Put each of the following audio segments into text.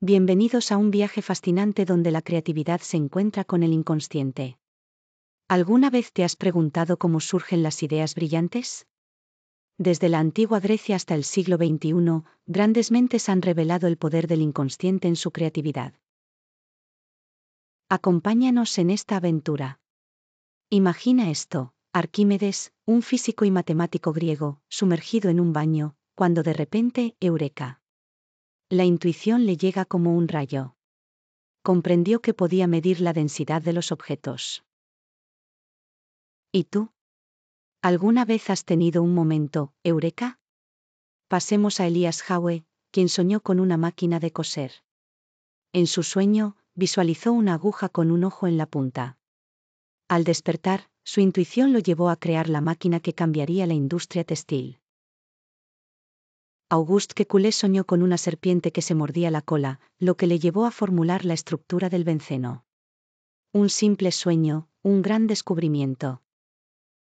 Bienvenidos a un viaje fascinante donde la creatividad se encuentra con el inconsciente. ¿Alguna vez te has preguntado cómo surgen las ideas brillantes? Desde la antigua Grecia hasta el siglo XXI, grandes mentes han revelado el poder del inconsciente en su creatividad. Acompáñanos en esta aventura. Imagina esto, Arquímedes, un físico y matemático griego, sumergido en un baño, cuando de repente, Eureka la intuición le llega como un rayo. Comprendió que podía medir la densidad de los objetos. ¿Y tú? ¿Alguna vez has tenido un momento, Eureka? Pasemos a Elías Howe, quien soñó con una máquina de coser. En su sueño, visualizó una aguja con un ojo en la punta. Al despertar, su intuición lo llevó a crear la máquina que cambiaría la industria textil. Auguste Kekulé soñó con una serpiente que se mordía la cola, lo que le llevó a formular la estructura del benceno. Un simple sueño, un gran descubrimiento.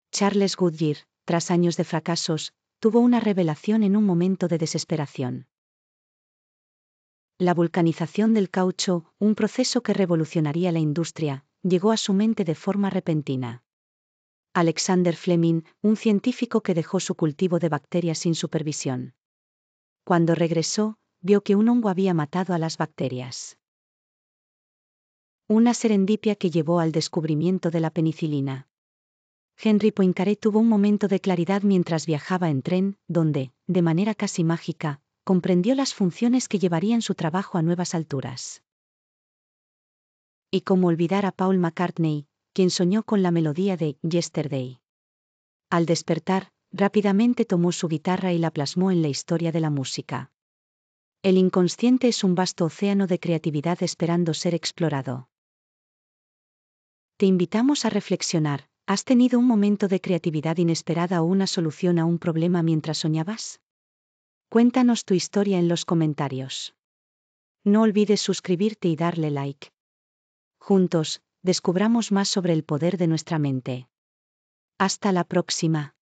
Charles Goodyear, tras años de fracasos, tuvo una revelación en un momento de desesperación. La vulcanización del caucho, un proceso que revolucionaría la industria, llegó a su mente de forma repentina. Alexander Fleming, un científico que dejó su cultivo de bacterias sin supervisión. Cuando regresó, vio que un hongo había matado a las bacterias. Una serendipia que llevó al descubrimiento de la penicilina. Henry Poincaré tuvo un momento de claridad mientras viajaba en tren, donde, de manera casi mágica, comprendió las funciones que llevarían su trabajo a nuevas alturas. Y cómo olvidar a Paul McCartney, quien soñó con la melodía de Yesterday. Al despertar, Rápidamente tomó su guitarra y la plasmó en la historia de la música. El inconsciente es un vasto océano de creatividad esperando ser explorado. Te invitamos a reflexionar, ¿has tenido un momento de creatividad inesperada o una solución a un problema mientras soñabas? Cuéntanos tu historia en los comentarios. No olvides suscribirte y darle like. Juntos, descubramos más sobre el poder de nuestra mente. Hasta la próxima.